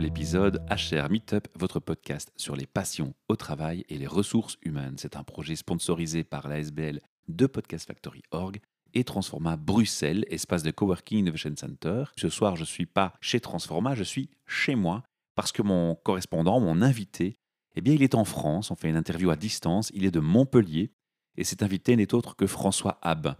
L'épisode HR Meetup, votre podcast sur les passions au travail et les ressources humaines. C'est un projet sponsorisé par l'ASBL de Podcast Factory Org et Transforma Bruxelles, espace de coworking innovation center. Ce soir, je ne suis pas chez Transforma, je suis chez moi parce que mon correspondant, mon invité, eh bien, il est en France. On fait une interview à distance. Il est de Montpellier et cet invité n'est autre que François Hab.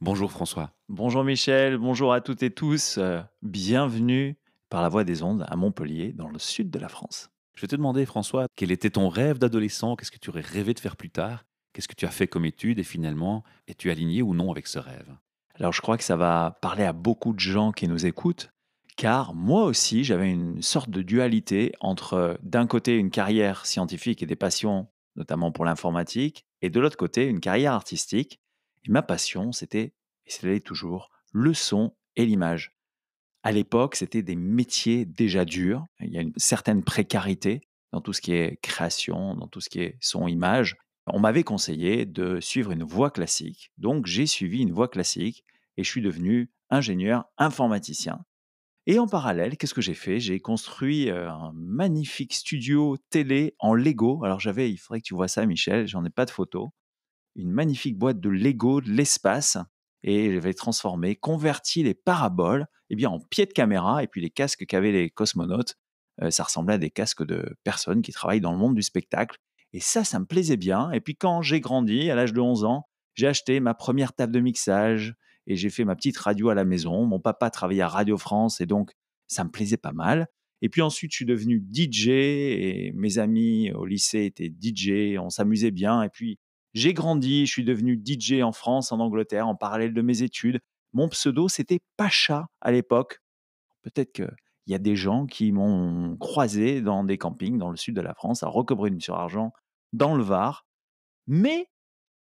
Bonjour François. Bonjour Michel, bonjour à toutes et tous. Euh, bienvenue par la voie des ondes à Montpellier, dans le sud de la France. Je vais te demander, François, quel était ton rêve d'adolescent Qu'est-ce que tu aurais rêvé de faire plus tard Qu'est-ce que tu as fait comme étude Et finalement, es-tu aligné ou non avec ce rêve Alors, je crois que ça va parler à beaucoup de gens qui nous écoutent, car moi aussi, j'avais une sorte de dualité entre, d'un côté, une carrière scientifique et des passions, notamment pour l'informatique, et de l'autre côté, une carrière artistique. Et ma passion, c'était, et c'est toujours, le son et l'image à l'époque, c'était des métiers déjà durs. Il y a une certaine précarité dans tout ce qui est création, dans tout ce qui est son image. On m'avait conseillé de suivre une voie classique. Donc, j'ai suivi une voie classique et je suis devenu ingénieur informaticien. Et en parallèle, qu'est-ce que j'ai fait J'ai construit euh, un magnifique studio télé en Lego. Alors, j'avais, il faudrait que tu vois ça, Michel, j'en ai pas de photo. Une magnifique boîte de Lego de l'espace et j'avais transformé, converti les paraboles eh bien, en pieds de caméra et puis les casques qu'avaient les cosmonautes. Euh, ça ressemblait à des casques de personnes qui travaillent dans le monde du spectacle. Et ça, ça me plaisait bien. Et puis quand j'ai grandi, à l'âge de 11 ans, j'ai acheté ma première table de mixage et j'ai fait ma petite radio à la maison. Mon papa travaillait à Radio France et donc ça me plaisait pas mal. Et puis ensuite, je suis devenu DJ et mes amis au lycée étaient DJ, on s'amusait bien. Et puis j'ai grandi, je suis devenu DJ en France, en Angleterre, en parallèle de mes études. Mon pseudo, c'était Pacha à l'époque. Peut-être qu'il y a des gens qui m'ont croisé dans des campings dans le sud de la France, à Roquebrune-sur-Argent, dans le Var. Mais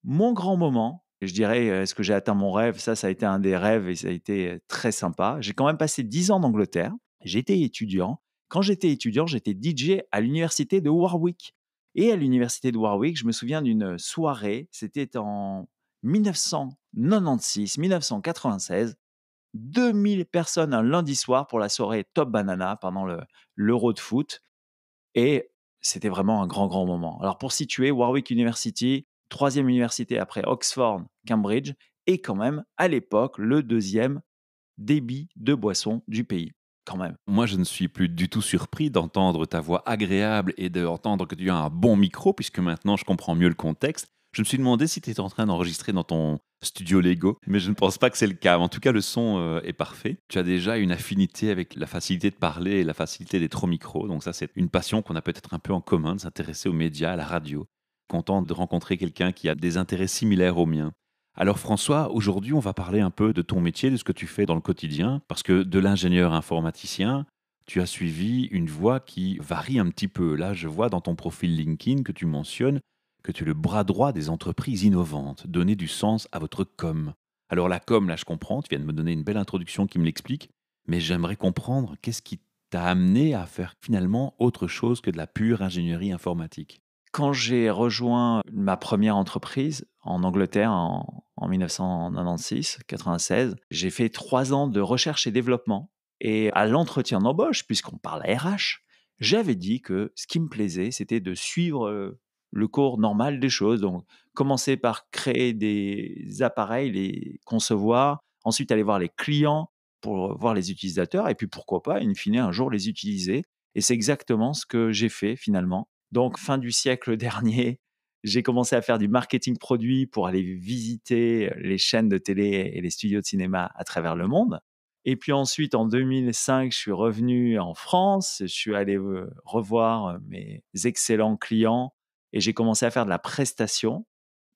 mon grand moment, je dirais, euh, est-ce que j'ai atteint mon rêve Ça, ça a été un des rêves et ça a été euh, très sympa. J'ai quand même passé 10 ans en Angleterre. J'étais étudiant. Quand j'étais étudiant, j'étais DJ à l'université de Warwick. Et à l'université de Warwick, je me souviens d'une soirée, c'était en 1996, 1996, 2000 personnes un lundi soir pour la soirée Top Banana pendant l'Euro de foot. Et c'était vraiment un grand, grand moment. Alors pour situer, Warwick University, troisième université après Oxford, Cambridge, et quand même, à l'époque, le deuxième débit de boissons du pays même, moi je ne suis plus du tout surpris d'entendre ta voix agréable et d'entendre que tu as un bon micro, puisque maintenant je comprends mieux le contexte. Je me suis demandé si tu étais en train d'enregistrer dans ton studio Lego, mais je ne pense pas que c'est le cas. En tout cas, le son euh, est parfait. Tu as déjà une affinité avec la facilité de parler et la facilité d'être au micro, donc ça c'est une passion qu'on a peut-être un peu en commun, de s'intéresser aux médias, à la radio. Content de rencontrer quelqu'un qui a des intérêts similaires aux miens. Alors François, aujourd'hui on va parler un peu de ton métier, de ce que tu fais dans le quotidien, parce que de l'ingénieur informaticien, tu as suivi une voie qui varie un petit peu. Là, je vois dans ton profil LinkedIn que tu mentionnes que tu es le bras droit des entreprises innovantes, donner du sens à votre com. Alors la com, là je comprends, tu viens de me donner une belle introduction qui me l'explique, mais j'aimerais comprendre qu'est-ce qui t'a amené à faire finalement autre chose que de la pure ingénierie informatique. Quand j'ai rejoint ma première entreprise en Angleterre en, en 1996-96, j'ai fait trois ans de recherche et développement. Et à l'entretien d'embauche, puisqu'on parle à RH, j'avais dit que ce qui me plaisait, c'était de suivre euh, le cours normal des choses. Donc, commencer par créer des appareils, les concevoir, ensuite aller voir les clients pour voir les utilisateurs, et puis pourquoi pas, in fine, un jour les utiliser. Et c'est exactement ce que j'ai fait finalement donc, fin du siècle dernier, j'ai commencé à faire du marketing produit pour aller visiter les chaînes de télé et les studios de cinéma à travers le monde. Et puis ensuite, en 2005, je suis revenu en France, je suis allé revoir mes excellents clients et j'ai commencé à faire de la prestation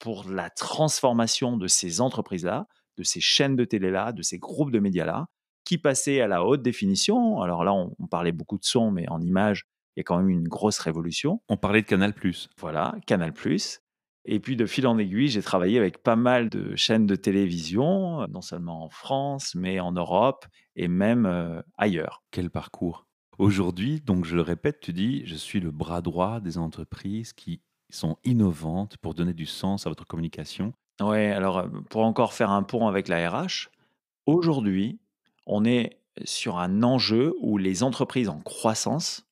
pour la transformation de ces entreprises-là, de ces chaînes de télé-là, de ces groupes de médias-là, qui passaient à la haute définition. Alors là, on, parlait beaucoup de son, mais en images, il y a quand même une grosse révolution. On parlait de Canal ⁇ Voilà, Canal ⁇ et puis de fil en aiguille, j'ai travaillé avec pas mal de chaînes de télévision, euh, non seulement en France, mais en Europe et même euh, ailleurs. Quel parcours Aujourd'hui, donc je le répète, tu dis, je suis le bras droit des entreprises qui sont innovantes pour donner du sens à votre communication. Oui, alors euh, pour encore faire un pont avec la RH, aujourd'hui, on est sur un enjeu où les entreprises en croissance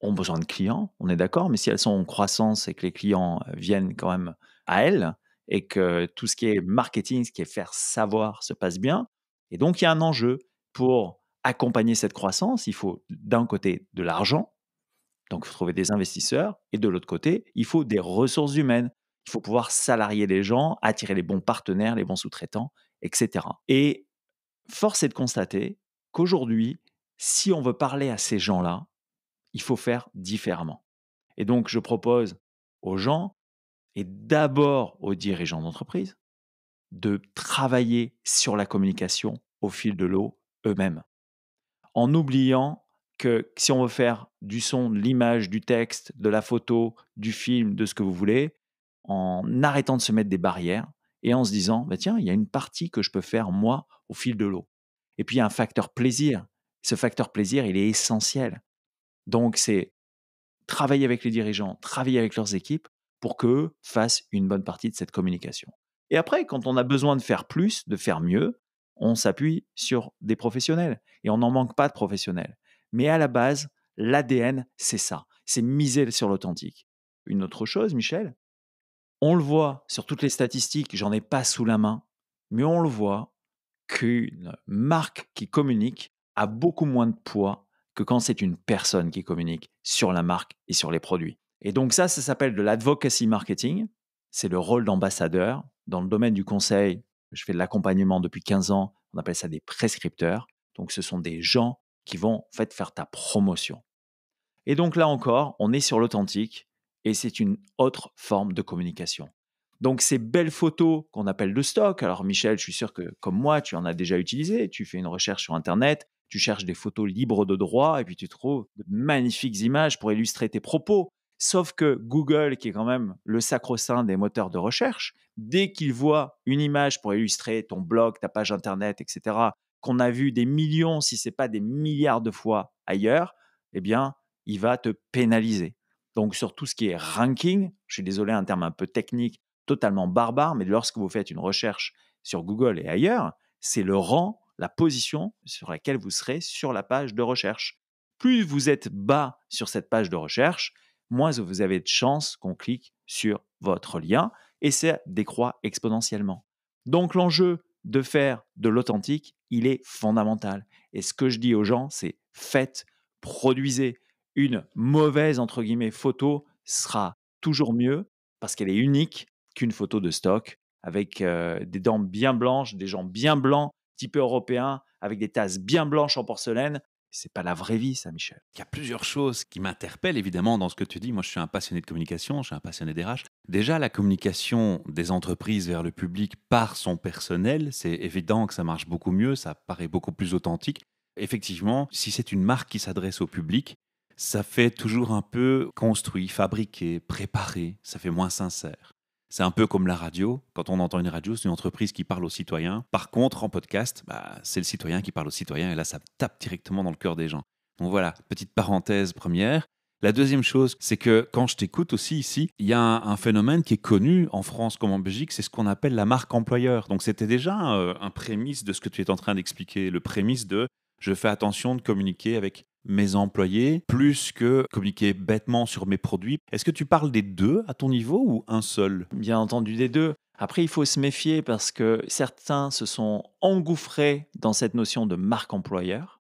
ont besoin de clients, on est d'accord, mais si elles sont en croissance et que les clients euh, viennent quand même à elles, et que tout ce qui est marketing, ce qui est faire savoir, se passe bien, et donc il y a un enjeu pour accompagner cette croissance, il faut d'un côté de l'argent, donc il faut trouver des investisseurs, et de l'autre côté, il faut des ressources humaines, il faut pouvoir salarier les gens, attirer les bons partenaires, les bons sous-traitants, etc. Et force est de constater qu'aujourd'hui, si on veut parler à ces gens-là, il faut faire différemment. Et donc, je propose aux gens, et d'abord aux dirigeants d'entreprise, de travailler sur la communication au fil de l'eau eux-mêmes. En oubliant que si on veut faire du son, de l'image, du texte, de la photo, du film, de ce que vous voulez, en arrêtant de se mettre des barrières et en se disant, bah, tiens, il y a une partie que je peux faire moi au fil de l'eau. Et puis, il y a un facteur plaisir. Ce facteur plaisir, il est essentiel. Donc, c'est travailler avec les dirigeants, travailler avec leurs équipes pour qu'eux fassent une bonne partie de cette communication. Et après, quand on a besoin de faire plus, de faire mieux, on s'appuie sur des professionnels et on n'en manque pas de professionnels. Mais à la base, l'ADN, c'est ça, c'est miser sur l'authentique. Une autre chose, Michel, on le voit sur toutes les statistiques, j'en ai pas sous la main, mais on le voit qu'une marque qui communique a beaucoup moins de poids que quand c'est une personne qui communique sur la marque et sur les produits. Et donc ça, ça s'appelle de l'advocacy marketing. C'est le rôle d'ambassadeur. Dans le domaine du conseil, je fais de l'accompagnement depuis 15 ans. On appelle ça des prescripteurs. Donc ce sont des gens qui vont fait faire ta promotion. Et donc là encore, on est sur l'authentique et c'est une autre forme de communication. Donc ces belles photos qu'on appelle de stock, alors Michel, je suis sûr que comme moi, tu en as déjà utilisé, tu fais une recherche sur Internet, tu cherches des photos libres de droit et puis tu trouves de magnifiques images pour illustrer tes propos. Sauf que Google, qui est quand même le sacro-saint des moteurs de recherche, dès qu'il voit une image pour illustrer ton blog, ta page internet, etc., qu'on a vu des millions, si ce n'est pas des milliards de fois ailleurs, eh bien, il va te pénaliser. Donc, sur tout ce qui est ranking, je suis désolé, un terme un peu technique, totalement barbare, mais lorsque vous faites une recherche sur Google et ailleurs, c'est le rang la position sur laquelle vous serez sur la page de recherche. Plus vous êtes bas sur cette page de recherche, moins vous avez de chances qu'on clique sur votre lien et ça décroît exponentiellement. Donc l'enjeu de faire de l'authentique, il est fondamental. Et ce que je dis aux gens, c'est faites, produisez. Une mauvaise, entre guillemets, photo sera toujours mieux parce qu'elle est unique qu'une photo de stock avec euh, des dents bien blanches, des gens bien blancs petit peu européen, avec des tasses bien blanches en porcelaine. C'est pas la vraie vie, ça, Michel. Il y a plusieurs choses qui m'interpellent, évidemment, dans ce que tu dis. Moi, je suis un passionné de communication, je suis un passionné des RH. Déjà, la communication des entreprises vers le public par son personnel, c'est évident que ça marche beaucoup mieux, ça paraît beaucoup plus authentique. Effectivement, si c'est une marque qui s'adresse au public, ça fait toujours un peu construit, fabriqué, préparé, ça fait moins sincère. C'est un peu comme la radio. Quand on entend une radio, c'est une entreprise qui parle aux citoyens. Par contre, en podcast, bah, c'est le citoyen qui parle aux citoyens et là, ça tape directement dans le cœur des gens. Donc voilà, petite parenthèse première. La deuxième chose, c'est que quand je t'écoute aussi ici, il y a un, phénomène qui est connu en France comme en Belgique, c'est ce qu'on appelle la marque employeur. Donc c'était déjà un prémisse de ce que tu es en train d'expliquer, le prémisse de je fais attention de communiquer avec mes employés plus que communiquer bêtement sur mes produits. Est-ce que tu parles des deux à ton niveau ou un seul Bien entendu des deux. Après, il faut se méfier parce que certains se sont engouffrés dans cette notion de marque employeur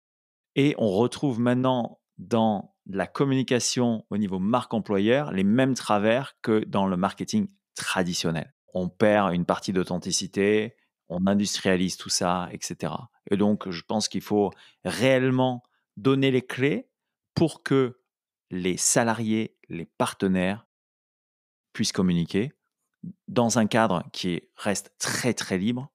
et on retrouve maintenant dans la communication au niveau marque employeur les mêmes travers que dans le marketing traditionnel. On perd une partie d'authenticité, on industrialise tout ça, etc. Et donc, je pense qu'il faut réellement donner les clés pour que les salariés, les partenaires puissent communiquer dans un cadre qui reste très très libre.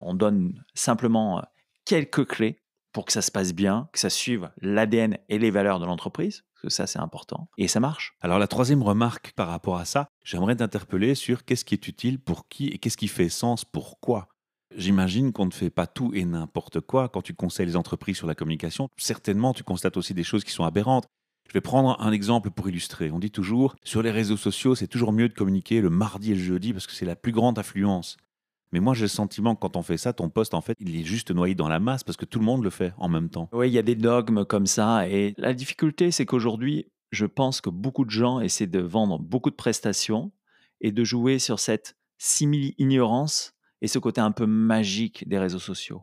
On donne simplement euh, quelques clés pour que ça se passe bien, que ça suive l'ADN et les valeurs de l'entreprise, parce que ça c'est important, et ça marche. Alors la troisième remarque par rapport à ça, j'aimerais t'interpeller sur qu'est-ce qui est utile pour qui et qu'est-ce qui fait sens, pour quoi J'imagine qu'on ne fait pas tout et n'importe quoi. Quand tu conseilles les entreprises sur la communication, certainement tu constates aussi des choses qui sont aberrantes. Je vais prendre un exemple pour illustrer. On dit toujours, sur les réseaux sociaux, c'est toujours mieux de communiquer le mardi et le jeudi parce que c'est la plus grande affluence. Mais moi, j'ai le sentiment que quand on fait ça, ton poste, en fait, il est juste noyé dans la masse parce que tout le monde le fait en même temps. Oui, il y a des dogmes comme ça. Et la difficulté, c'est qu'aujourd'hui, je pense que beaucoup de gens essaient de vendre beaucoup de prestations et de jouer sur cette simili-ignorance et ce côté un peu magique des réseaux sociaux.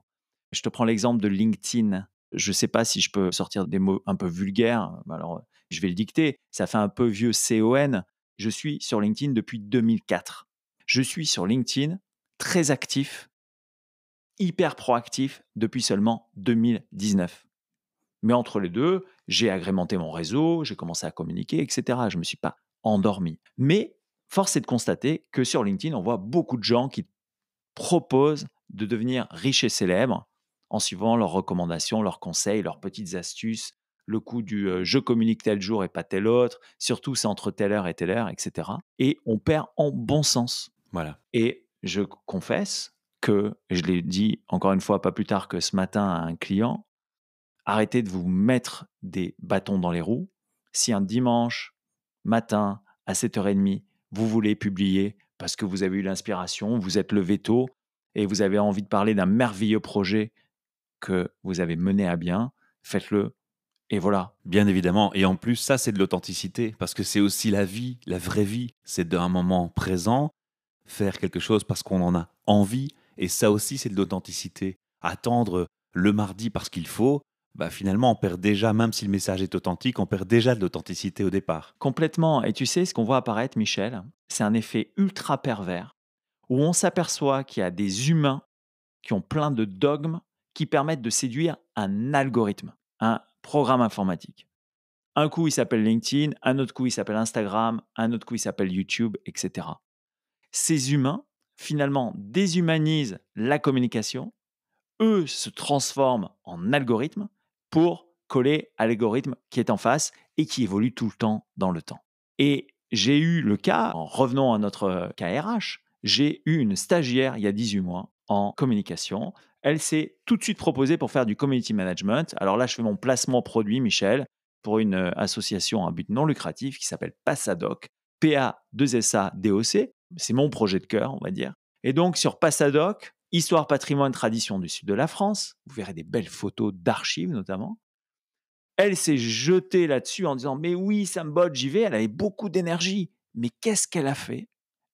Je te prends l'exemple de LinkedIn. Je ne sais pas si je peux sortir des mots un peu vulgaires, alors euh, je vais le dicter. Ça fait un peu vieux CON. Je suis sur LinkedIn depuis 2004. Je suis sur LinkedIn très actif, hyper proactif depuis seulement 2019. Mais entre les deux, j'ai agrémenté mon réseau, j'ai commencé à communiquer, etc. Je ne me suis pas endormi. Mais force est de constater que sur LinkedIn, on voit beaucoup de gens qui propose de devenir riche et célèbre en suivant leurs recommandations, leurs conseils, leurs petites astuces, le coup du je communique tel jour et pas tel autre, surtout c'est entre telle heure et telle heure, etc. Et on perd en bon sens. Voilà. Et je confesse que, je l'ai dit encore une fois pas plus tard que ce matin à un client, arrêtez de vous mettre des bâtons dans les roues. Si un dimanche matin à 7h30, vous voulez publier parce que vous avez eu l'inspiration, vous êtes le veto et vous avez envie de parler d'un merveilleux projet que vous avez mené à bien, faites-le. Et voilà. Bien évidemment. Et en plus, ça, c'est de l'authenticité, parce que c'est aussi la vie, la vraie vie. C'est d'un moment présent, faire quelque chose parce qu'on en a envie. Et ça aussi, c'est de l'authenticité. Attendre le mardi parce qu'il faut, bah, finalement, on perd déjà, même si le message est authentique, on perd déjà de l'authenticité au départ. Complètement. Et tu sais, ce qu'on voit apparaître, Michel, c'est un effet ultra pervers où on s'aperçoit qu'il y a des humains qui ont plein de dogmes qui permettent de séduire un algorithme, un programme informatique. Un coup, il s'appelle LinkedIn, un autre coup, il s'appelle Instagram, un autre coup, il s'appelle YouTube, etc. Ces humains, finalement, déshumanisent la communication, eux se transforment en algorithmes pour coller à l'algorithme qui est en face et qui évolue tout le temps dans le temps. Et j'ai eu le cas, en revenant à notre KRH, euh, j'ai eu une stagiaire il y a 18 mois en communication. Elle s'est tout de suite proposée pour faire du community management. Alors là, je fais mon placement produit, Michel, pour une euh, association à but non lucratif qui s'appelle Passadoc, PA2SA DOC. C'est mon projet de cœur, on va dire. Et donc, sur Passadoc, Histoire, patrimoine, tradition du sud de la France. Vous verrez des belles photos d'archives notamment. Elle s'est jetée là-dessus en disant Mais oui, ça me botte, j'y vais. Elle avait beaucoup d'énergie. Mais qu'est-ce qu'elle a fait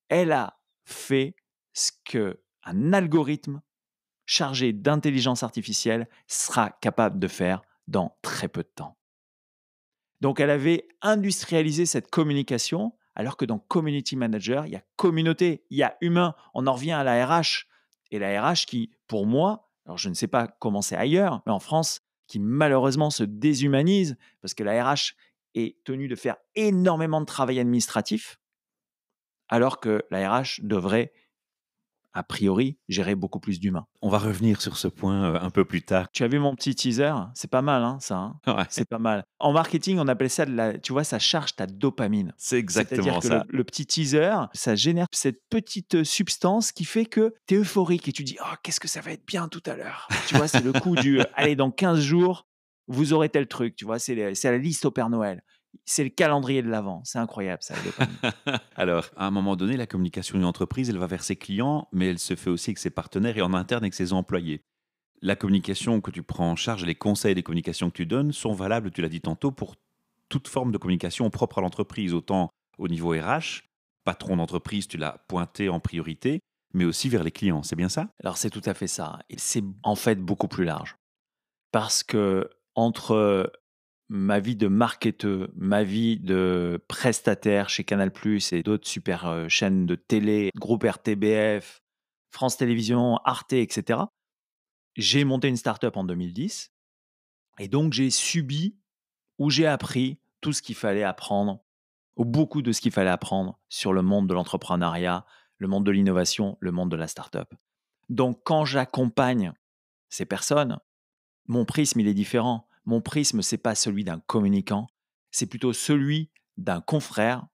Elle a fait ce qu'un algorithme chargé d'intelligence artificielle sera capable de faire dans très peu de temps. Donc elle avait industrialisé cette communication, alors que dans Community Manager, il y a communauté, il y a humain. On en revient à la RH et la RH qui, pour moi, alors je ne sais pas comment c'est ailleurs, mais en France, qui malheureusement se déshumanise parce que la RH est tenue de faire énormément de travail administratif, alors que la RH devrait a priori, gérer beaucoup plus d'humains. On va revenir sur ce point euh, un peu plus tard. Tu as vu mon petit teaser C'est pas mal, hein, ça. Hein? C'est pas mal. En marketing, on appelle ça, de la, tu vois, ça charge ta dopamine. C'est exactement ça. Le, petit teaser, ça génère cette petite euh, substance qui fait que tu es euphorique et tu dis, oh, qu'est-ce que ça va être bien tout à l'heure. tu vois, c'est le coup du, euh, allez, dans 15 jours, vous aurez tel truc. Tu vois, c'est la liste au Père Noël c'est le calendrier de l'avant. C'est incroyable, ça. Alors, à un moment donné, la communication d'une entreprise, elle va vers ses clients, mais elle se fait aussi avec ses partenaires et en interne avec ses employés. La communication que tu prends en charge, les conseils des communications que tu donnes sont valables, tu l'as dit tantôt, pour toute forme de communication propre à l'entreprise, autant au niveau RH, patron d'entreprise, tu l'as pointé en priorité, mais aussi vers les clients, c'est bien ça Alors, c'est tout à fait ça. Et c'est en fait beaucoup plus large. Parce que entre ma vie de marketeur, ma vie de prestataire chez Canal Plus et d'autres super euh, chaînes de télé, groupe RTBF, France Télévisions, Arte, etc. J'ai monté une start-up en 2010 et donc j'ai subi ou j'ai appris tout ce qu'il fallait apprendre, ou beaucoup de ce qu'il fallait apprendre sur le monde de l'entrepreneuriat, le monde de l'innovation, le monde de la start-up. Donc quand j'accompagne ces personnes, mon prisme il est différent mon prisme, n'est pas celui d'un communicant, c'est plutôt celui d'un confrère,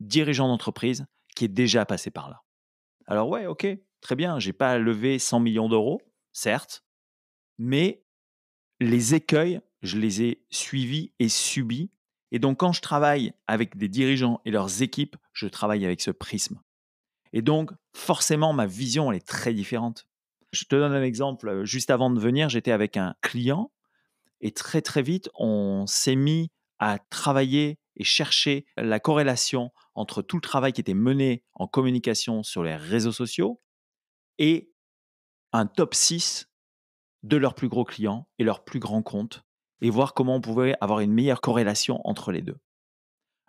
dirigeant d'entreprise, qui est déjà passé par là. Alors ouais, ok, très bien, n'ai pas levé 100 millions d'euros, certes, mais les écueils, je les ai suivis et subis. Et donc quand je travaille avec des dirigeants et leurs équipes, je travaille avec ce prisme. Et donc forcément, ma vision, elle est très différente. Je te donne un exemple. Euh, juste avant de venir, j'étais avec un client et très très vite, on s'est mis à travailler et chercher la corrélation entre tout le travail qui était mené en communication sur les réseaux sociaux et un top 6 de leurs plus gros clients et leurs plus grands comptes et voir comment on pouvait avoir une meilleure corrélation entre les deux.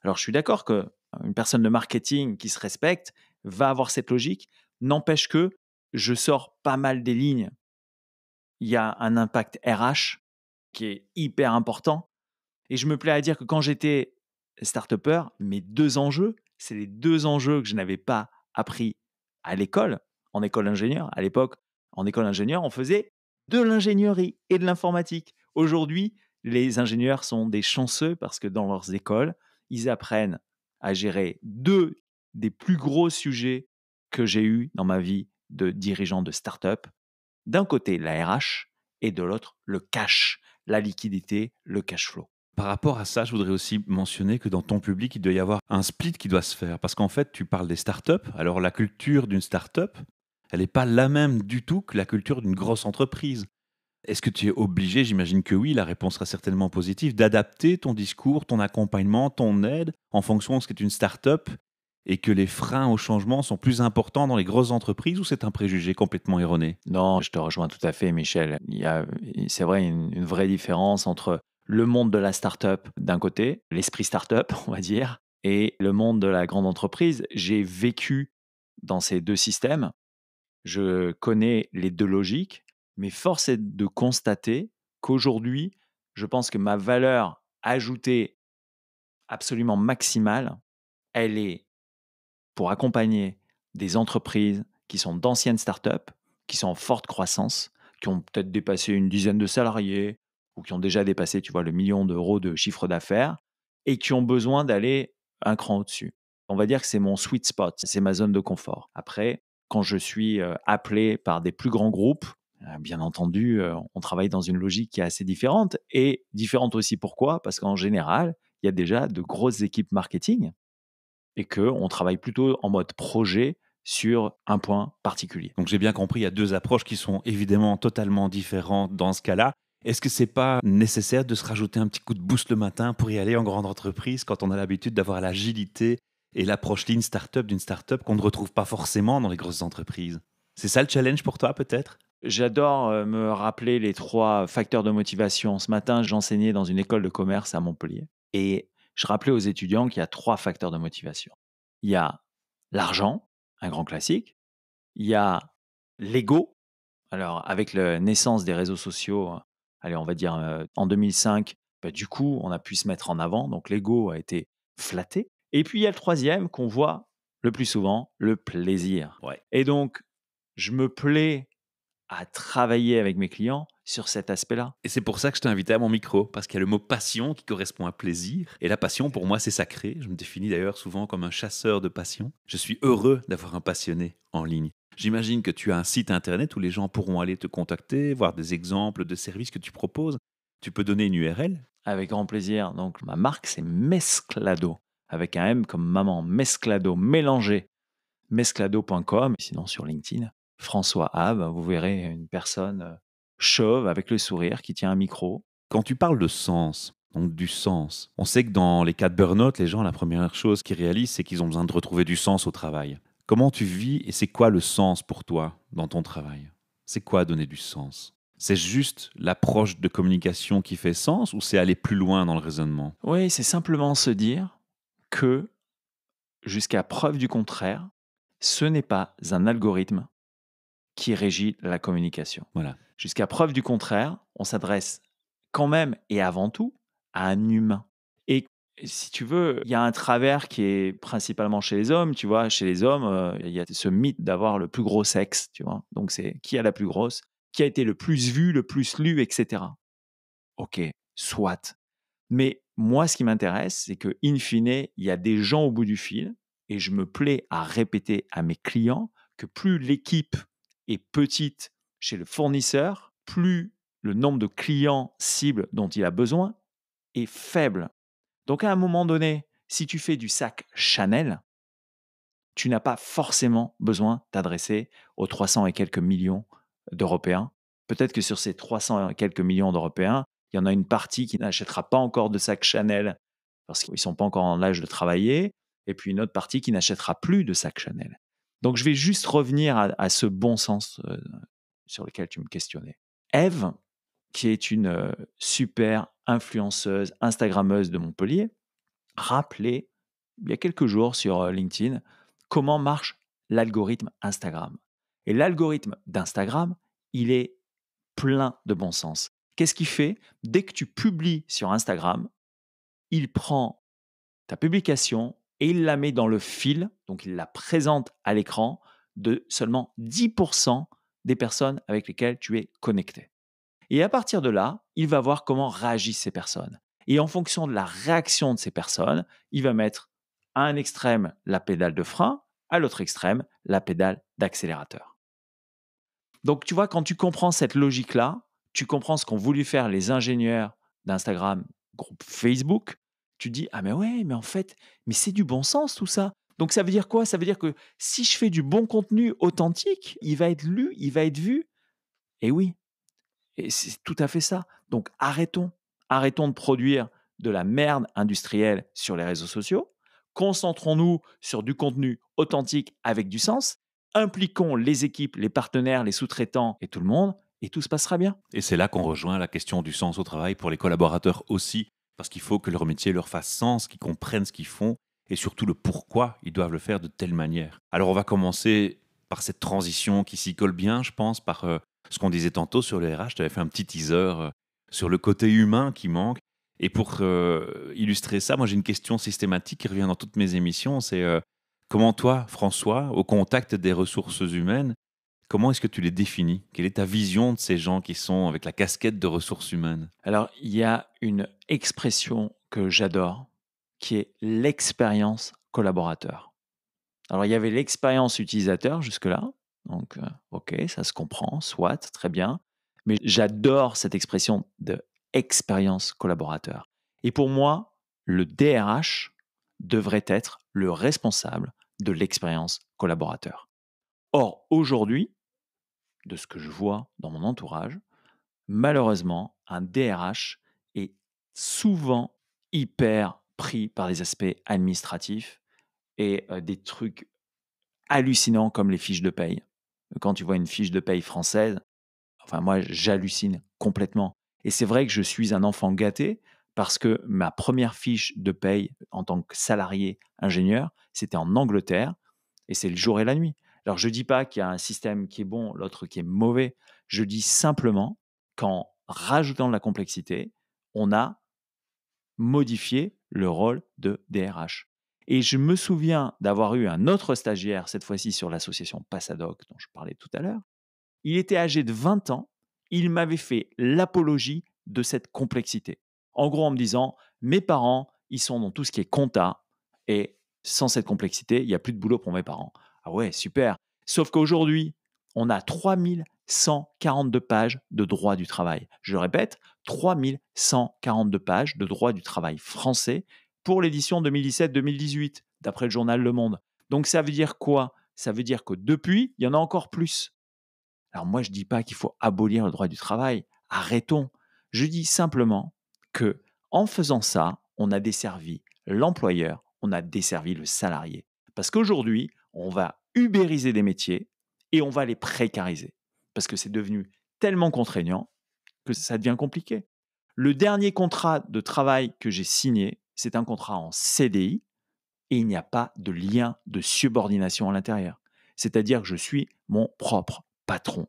Alors je suis d'accord qu'une euh, personne de marketing qui se respecte va avoir cette logique, n'empêche que je sors pas mal des lignes. Il y a un impact RH qui est hyper important. Et je me plais à dire que quand j'étais start mes deux enjeux, c'est les deux enjeux que je n'avais pas appris à l'école, en école d'ingénieur. À l'époque, en école d'ingénieur, on faisait de l'ingénierie et de l'informatique. Aujourd'hui, les ingénieurs sont des chanceux parce que dans leurs écoles, ils apprennent à gérer deux des plus gros sujets que j'ai eu dans ma vie de dirigeant de start-up. D'un côté, la RH et de l'autre, le cash la liquidité, le cash flow. Par rapport à ça, je voudrais aussi mentionner que dans ton public, il doit y avoir un split qui doit se faire. Parce qu'en fait, tu parles des startups. Alors, la culture d'une startup, elle n'est pas la même du tout que la culture d'une grosse entreprise. Est-ce que tu es obligé, j'imagine que oui, la réponse sera certainement positive, d'adapter ton discours, ton accompagnement, ton aide en fonction de ce qu'est une start-up et que les freins au changement sont plus importants dans les grosses entreprises ou c'est un préjugé complètement erroné Non, je te rejoins tout à fait, Michel. Il y a, c'est vrai, une, une vraie différence entre le monde de la start-up d'un côté, l'esprit start-up, on va dire, et le monde de la grande entreprise. J'ai vécu dans ces deux systèmes. Je connais les deux logiques, mais force est de constater qu'aujourd'hui, je pense que ma valeur ajoutée absolument maximale, elle est pour accompagner des entreprises qui sont d'anciennes startups, qui sont en forte croissance, qui ont peut-être dépassé une dizaine de salariés ou qui ont déjà dépassé, tu vois, le million d'euros de chiffre d'affaires et qui ont besoin d'aller un cran au-dessus. On va dire que c'est mon sweet spot, c'est ma zone de confort. Après, quand je suis euh, appelé par des plus grands groupes, euh, bien entendu, euh, on travaille dans une logique qui est assez différente et différente aussi pourquoi Parce qu'en général, il y a déjà de grosses équipes marketing et qu'on travaille plutôt en mode projet sur un point particulier. Donc j'ai bien compris, il y a deux approches qui sont évidemment totalement différentes dans ce cas-là. Est-ce que c'est pas nécessaire de se rajouter un petit coup de boost le matin pour y aller en grande entreprise quand on a l'habitude d'avoir l'agilité et l'approche lean startup d'une startup qu'on ne retrouve pas forcément dans les grosses entreprises C'est ça le challenge pour toi peut-être J'adore euh, me rappeler les trois facteurs de motivation. Ce matin, j'enseignais dans une école de commerce à Montpellier et je rappelais aux étudiants qu'il y a trois facteurs de motivation. Il y a l'argent, un grand classique. Il y a l'ego. Alors, avec la naissance des réseaux sociaux, allez, on va dire euh, en 2005, bah, du coup, on a pu se mettre en avant. Donc, l'ego a été flatté. Et puis, il y a le troisième qu'on voit le plus souvent, le plaisir. Ouais. Et donc, je me plais à travailler avec mes clients sur cet aspect-là. Et c'est pour ça que je t'ai invité à mon micro, parce qu'il y a le mot passion qui correspond à plaisir. Et la passion, pour moi, c'est sacré. Je me définis d'ailleurs souvent comme un chasseur de passion. Je suis heureux d'avoir un passionné en ligne. J'imagine que tu as un site internet où les gens pourront aller te contacter, voir des exemples de services que tu proposes. Tu peux donner une URL Avec grand plaisir. Donc, ma marque, c'est Mesclado, avec un M comme maman, Mesclado, mélanger. Mesclado.com, sinon sur LinkedIn. François Hab, vous verrez une personne euh, chauve avec le sourire qui tient un micro. Quand tu parles de sens, donc du sens, on sait que dans les cas de burn-out, les gens, la première chose qu'ils réalisent, c'est qu'ils ont besoin de retrouver du sens au travail. Comment tu vis et c'est quoi le sens pour toi dans ton travail C'est quoi donner du sens c'est juste l'approche de communication qui fait sens ou c'est aller plus loin dans le raisonnement Oui, c'est simplement se dire que, jusqu'à preuve du contraire, ce n'est pas un algorithme qui régit la communication. Voilà. Jusqu'à preuve du contraire, on s'adresse quand même et avant tout à un humain. Et si tu veux, il y a un travers qui est principalement chez les hommes, tu vois, chez les hommes, euh, il y a ce mythe d'avoir le plus gros sexe, tu vois. Donc c'est qui a la plus grosse, qui a été le plus vu, le plus lu, etc. Ok, soit. Mais moi, ce qui m'intéresse, c'est que, in fine, il y a des gens au bout du fil, et je me plais à répéter à mes clients que plus l'équipe est petite chez le fournisseur, plus le nombre de clients cibles dont il a besoin est faible. Donc à un moment donné, si tu fais du sac Chanel, tu n'as pas forcément besoin t'adresser aux 300 et quelques millions d'Européens. Peut-être que sur ces 300 et quelques millions d'Européens, il y en a une partie qui n'achètera pas encore de sac Chanel parce qu'ils ne sont pas encore en l'âge de travailler, et puis une autre partie qui n'achètera plus de sac Chanel. Donc je vais juste revenir à, ce bon sens euh, sur lequel tu me questionnais. Eve, qui est une euh, super influenceuse, Instagrammeuse de Montpellier, rappelait il y a quelques jours sur euh, LinkedIn comment marche l'algorithme Instagram. Et l'algorithme d'Instagram, il est plein de bon sens. Qu'est-ce qu'il fait Dès que tu publies sur Instagram, il prend ta publication et il la met dans le fil, donc il la présente à l'écran de seulement 10% des personnes avec lesquelles tu es connecté. Et à partir de là, il va voir comment réagissent ces personnes. Et en fonction de la réaction de ces personnes, il va mettre à un extrême la pédale de frein, à l'autre extrême la pédale d'accélérateur. Donc tu vois, quand tu comprends cette logique-là, tu comprends ce qu'ont voulu faire les ingénieurs d'Instagram, groupe Facebook, tu dis, ah mais ouais, mais en fait, mais c'est du bon sens tout ça. Donc ça veut dire quoi Ça veut dire que si je fais du bon contenu authentique, il va être lu, il va être vu. Et oui, et c'est tout à fait ça. Donc arrêtons, arrêtons de produire de la merde industrielle sur les réseaux sociaux. Concentrons-nous sur du contenu authentique avec du sens. Impliquons les équipes, les partenaires, les sous-traitants et tout le monde, et tout se passera bien. Et c'est là qu'on rejoint la question du sens au travail pour les collaborateurs aussi, parce qu'il faut que leur métier leur fasse sens, qu'ils comprennent ce qu'ils font et surtout le pourquoi ils doivent le faire de telle manière. Alors on va commencer par cette transition qui s'y colle bien, je pense, par euh, ce qu'on disait tantôt sur le RH. Tu avais fait un petit teaser euh, sur le côté humain qui manque. Et pour euh, illustrer ça, moi j'ai une question systématique qui revient dans toutes mes émissions, c'est comment toi, François, au contact des ressources humaines, Comment est-ce que tu les définis Quelle est ta vision de ces gens qui sont avec la casquette de ressources humaines Alors, il y a une expression que j'adore, qui est l'expérience collaborateur. Alors il y avait l'expérience utilisateur jusque-là, donc euh, ok, ça se comprend, soit, très bien, mais j'adore cette expression de expérience collaborateur. Et pour moi, le DRH devrait être le responsable de l'expérience collaborateur. Or, aujourd'hui, de ce que je vois dans mon entourage, malheureusement, un DRH est souvent hyper pris par des aspects administratifs et euh, des trucs hallucinants comme les fiches de paye. Quand tu vois une fiche de paye française, enfin moi j'hallucine complètement. Et c'est vrai que je suis un enfant gâté parce que ma première fiche de paye en tant que salarié ingénieur, c'était en Angleterre et c'est le jour et la nuit. Alors je ne dis pas qu'il y a un système qui est bon, l'autre qui est mauvais. Je dis simplement qu'en rajoutant de la complexité, on a modifié le rôle de DRH. Et je me souviens d'avoir eu un autre stagiaire, cette fois-ci sur l'association Passadoc dont je parlais tout à l'heure. Il était âgé de 20 ans, il m'avait fait l'apologie de cette complexité. En gros, en me disant, mes parents, ils sont dans tout ce qui est compta, et sans cette complexité, il n'y a plus de boulot pour mes parents. Ah ouais, super. Sauf qu'aujourd'hui, on a 3000 142 pages de droit du travail. Je répète, 3142 pages de droit du travail français pour l'édition 2017-2018, d'après le journal Le Monde. Donc ça veut dire quoi Ça veut dire que depuis, il y en a encore plus. Alors moi, je ne dis pas qu'il faut abolir le droit du travail. Arrêtons. Je dis simplement que en faisant ça, on a desservi l'employeur, on a desservi le salarié. Parce qu'aujourd'hui, on va ubériser des métiers et on va les précariser parce que c'est devenu tellement contraignant que ça devient compliqué. Le dernier contrat de travail que j'ai signé, c'est un contrat en CDI et il n'y a pas de lien de subordination à l'intérieur. C'est-à-dire que je suis mon propre patron.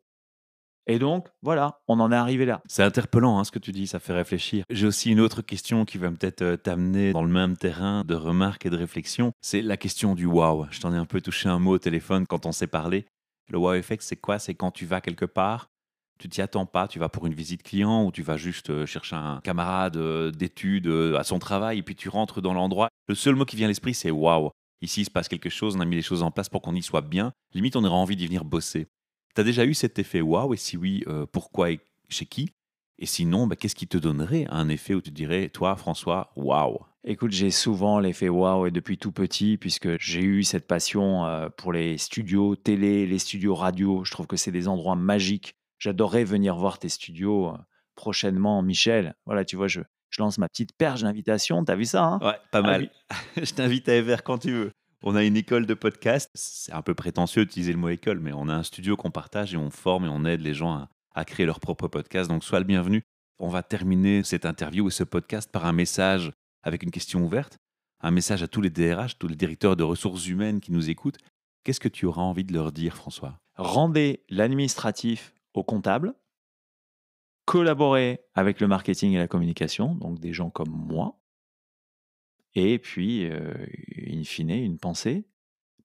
Et donc, voilà, on en est arrivé là. C'est interpellant hein, ce que tu dis, ça fait réfléchir. J'ai aussi une autre question qui va peut-être euh, t'amener dans le même terrain de remarques et de réflexions. C'est la question du wow. Je t'en ai un peu touché un mot au téléphone quand on s'est parlé. Le wow effect, c'est quoi C'est quand tu vas quelque part, tu t'y attends pas, tu vas pour une visite client ou tu vas juste euh, chercher un camarade euh, d'études euh, à son travail et puis tu rentres dans l'endroit. Le seul mot qui vient à l'esprit, c'est wow ». Ici, il se passe quelque chose, on a mis les choses en place pour qu'on y soit bien. Limite, on aura envie d'y venir bosser. Tu as déjà eu cet effet wow » et si oui, pourquoi et chez qui et sinon, bah, qu'est-ce qui te donnerait un effet où tu dirais, toi, François, waouh Écoute, j'ai souvent l'effet waouh et depuis tout petit, puisque j'ai eu cette passion euh, pour les studios télé, les studios radio. Je trouve que c'est des endroits magiques. J'adorerais venir voir tes studios euh, prochainement, Michel. Voilà, tu vois, je, lance ma petite perche d'invitation. T'as vu ça hein? Ouais, pas mal. Ah je t'invite à Ever quand tu veux. On a une école de podcast. C'est un peu prétentieux d'utiliser le mot école, mais on a un studio qu'on partage et on forme et on aide les gens à, à créer leur propre podcast. Donc sois le bienvenu. On va terminer cette interview et ce podcast par un message avec une question ouverte, un message à tous les DRH, tous les directeurs de ressources humaines qui nous écoutent. Qu'est-ce que tu auras envie de leur dire, François Rendez l'administratif au comptable, collaborez avec le marketing et la communication, donc des gens comme moi, et puis, euh, in fine, une pensée,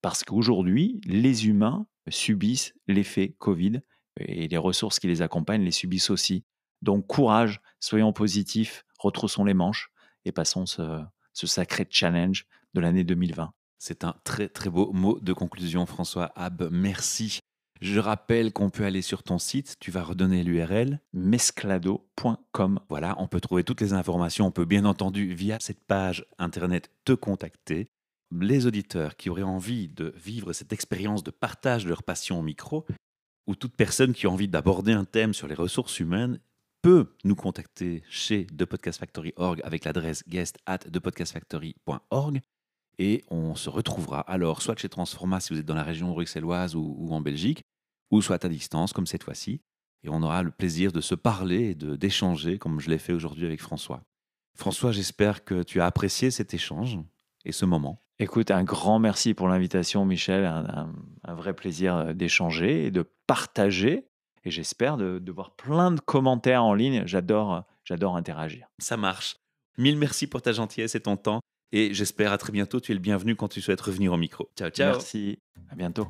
parce qu'aujourd'hui, les humains subissent l'effet Covid et les ressources qui les accompagnent les subissent aussi. Donc courage, soyons positifs, retroussons les manches et passons ce, sacré challenge de l'année 2020. C'est un très très beau mot de conclusion François Abbe, merci. Je rappelle qu'on peut aller sur ton site, tu vas redonner l'URL mesclado.com. Voilà, on peut trouver toutes les informations, on peut bien entendu via cette page internet te contacter. Les auditeurs qui auraient envie de vivre cette expérience de partage de leur passion au micro, ou toute personne qui a envie d'aborder un thème sur les ressources humaines peut nous contacter chez thepodcastfactory.org avec l'adresse guest at thepodcastfactory.org et on se retrouvera alors soit chez Transforma si vous êtes dans la région bruxelloise ou, ou en Belgique, ou soit à distance comme cette fois-ci, et on aura le plaisir de se parler et d'échanger comme je l'ai fait aujourd'hui avec François. François, j'espère que tu as apprécié cet échange et ce moment. Écoute, un grand merci pour l'invitation, Michel. Un, vrai plaisir euh, d'échanger et de partager. Et j'espère de, voir plein de commentaires en ligne. J'adore, euh, j'adore interagir. Ça marche. Mille merci pour ta gentillesse et ton temps. Et j'espère à très bientôt. Tu es le bienvenu quand tu souhaites revenir au micro. Ciao, ciao. Merci. À bientôt.